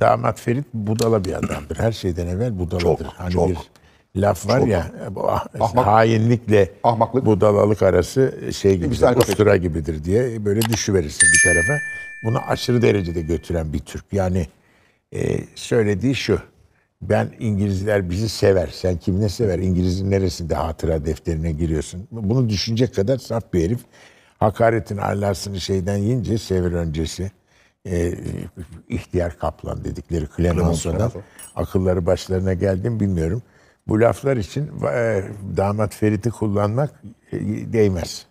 Damat Ferit budala bir adamdır. Her şeyden evvel budaladır. Çok, hani çok. bir laf var çok. ya ah, Ahmak, hainlikle ahmaklık. budalalık arası şey gibi ustura gibidir diye böyle düşüverirsin bir tarafa. Bunu aşırı derecede götüren bir Türk. Yani e, söylediği şu. Ben İngilizler bizi sever. Sen kim ne sever? İngiliz'in neresinde hatıra defterine giriyorsun? Bunu düşünecek kadar saf bir herif. Hakaretin alasını şeyden yince sever öncesi e, ihtiyar kaplan dedikleri Clemenson'dan akılları başlarına geldi mi bilmiyorum. Bu laflar için e, damat Ferit'i kullanmak e, değmez.